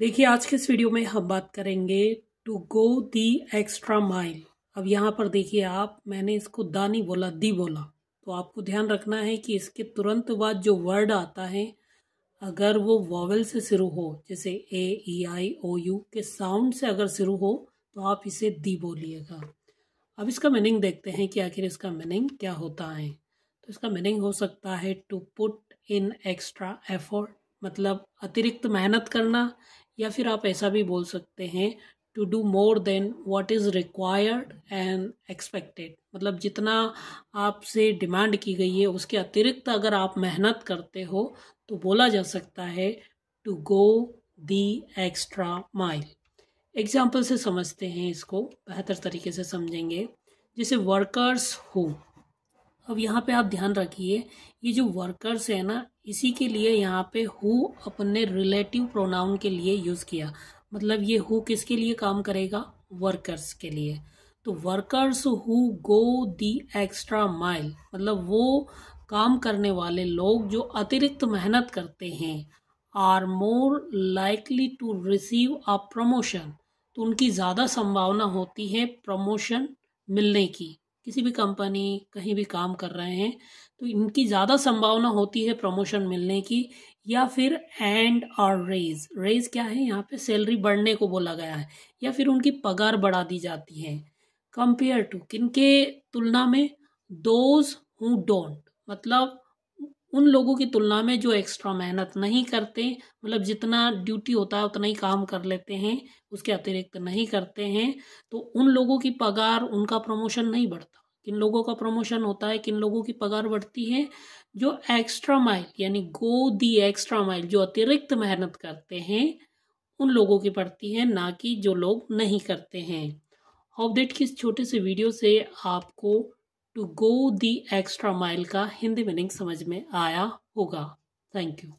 देखिए आज के इस वीडियो में हम बात करेंगे to go the extra mile अब यहाँ पर देखिए आप मैंने इसको दा नहीं बोला दी बोला तो आपको ध्यान रखना है कि इसके तुरंत बाद जो वर्ड आता है अगर वो वॉवल से शुरू हो जैसे ए ई आई ओ यू के साउंड से अगर शुरू हो तो आप इसे दी बोलिएगा अब इसका मीनिंग देखते हैं कि आखिर इसका मीनिंग क्या होता है तो इसका मीनिंग हो सकता है to put in extra effort मतलब अतिरिक्त मेहनत करना या फिर आप ऐसा भी बोल सकते हैं to do more than what is required and expected मतलब जितना आपसे डिमांड की गई है उसके अतिरिक्त अगर आप मेहनत करते हो तो बोला जा सकता है to go the extra mile example से समझते हैं इसको बेहतर तरीके से समझेंगे जैसे वर्कर्स हु अब यहाँ पे आप ध्यान रखिए ये जो वर्कर्स है ना इसी के लिए यहाँ पे हु अपने रिलेटिव प्रोनाउन के लिए यूज़ किया मतलब ये हु किसके लिए काम करेगा वर्कर्स के लिए तो workers who go the extra mile मतलब वो काम करने वाले लोग जो अतिरिक्त मेहनत करते हैं are more likely to receive a promotion तो उनकी ज़्यादा संभावना होती है प्रमोशन मिलने की किसी भी कंपनी कहीं भी काम कर रहे हैं तो इनकी ज़्यादा संभावना होती है प्रमोशन मिलने की या फिर एंड और रेज रेज क्या है यहाँ पे सैलरी बढ़ने को बोला गया है या फिर उनकी पगार बढ़ा दी जाती है कंपेयर टू किनके तुलना में दोज हु डोंट मतलब उन लोगों की तुलना में जो एक्स्ट्रा मेहनत नहीं करते मतलब जितना ड्यूटी होता है उतना ही काम कर लेते हैं उसके अतिरिक्त नहीं करते हैं तो उन लोगों की पगार उनका प्रमोशन नहीं बढ़ता किन लोगों का प्रमोशन होता है किन लोगों की पगार बढ़ती है जो एक्स्ट्रा माइल यानी गो दी एक्स्ट्रा माइल जो अतिरिक्त मेहनत करते हैं उन लोगों की पड़ती है ना कि जो लोग नहीं करते हैं अपडेट डेट इस छोटे से वीडियो से आपको to go the extra mile का हिंदी मीनिंग समझ में आया होगा थैंक यू